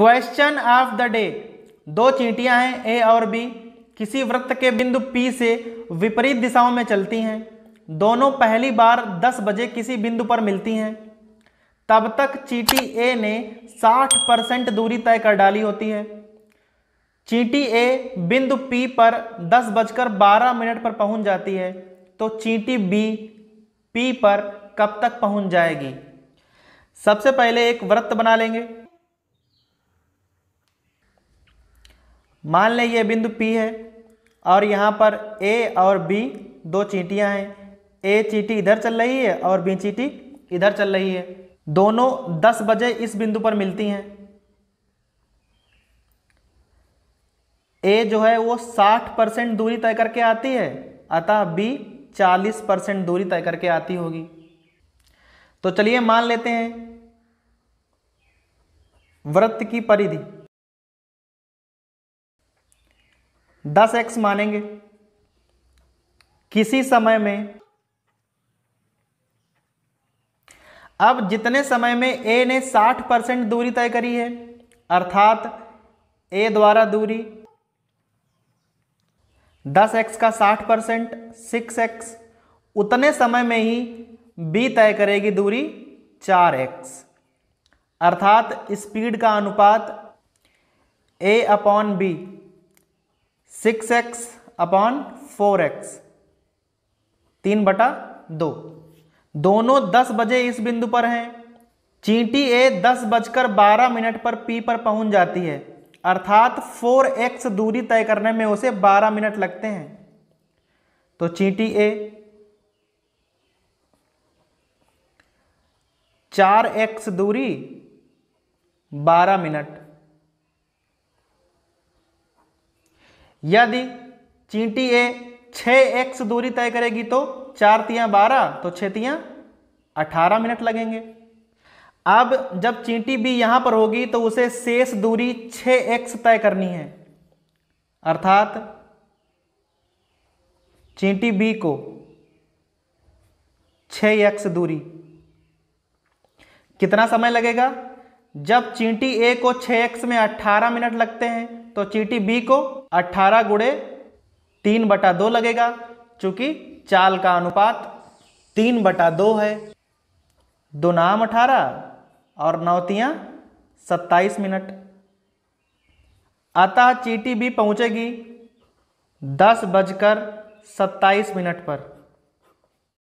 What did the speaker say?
question of the day दो चींटियां हैं ए और बी किसी वृत्त के बिंदु पी से विपरीत दिशाओं में चलती हैं दोनों पहली बार 10 बजे किसी बिंदु पर मिलती हैं तब तक चींटी ए ने 60 परसेंट दूरी तय कर डाली होती है चींटी ए बिंदु पी पर दस बजकर बारह मिनट पर पहुंच जाती है तो चींटी बी पी पर कब तक पहुंच जाएगी सबसे पहले एक व्रत बना लेंगे मान लें ये बिंदु P है और यहाँ पर A और B दो चींटियाँ हैं ए चींटी इधर चल रही है और बी चींटी इधर चल रही है दोनों दस बजे इस बिंदु पर मिलती हैं ए जो है वो साठ परसेंट दूरी तय करके आती है अतः बी चालीस परसेंट दूरी तय करके आती होगी तो चलिए मान लेते हैं वृत्त की परिधि दस एक्स मानेंगे किसी समय में अब जितने समय में ए ने 60 परसेंट दूरी तय करी है अर्थात ए द्वारा दूरी 10x का 60 परसेंट सिक्स उतने समय में ही b तय करेगी दूरी 4x अर्थात स्पीड का अनुपात a upon B six X upon four X तीन बटा दो दोनों दस बजे इस बिंदु पर हैं चींटी ए दस बजकर बारह मिनट पर पी पर पहुंच जाती है अर्थात फोर एक्स दूरी तय करने में उसे बारह मिनट लगते हैं तो चींटी ए चार एक्स दूरी बारह मिनट यदि चींटी ए छ एक्स दूरी तय करेगी तो चार तिया बारह तो छतियां तिया अठारह मिनट लगेंगे अब जब चींटी बी यहां पर होगी तो उसे शेष दूरी छ एक्स तय करनी है अर्थात चींटी बी को छ एक्स दूरी कितना समय लगेगा जब चींटी ए को छ एक्स में अट्ठारह मिनट लगते हैं तो चींटी बी को अट्ठारह गुड़े तीन बटा दो लगेगा चूंकि चाल का अनुपात तीन बटा दो है दो नाम अठारह और नौतियाँ सत्ताईस मिनट अतः चीटी भी पहुंचेगी दस बजकर सत्ताईस मिनट पर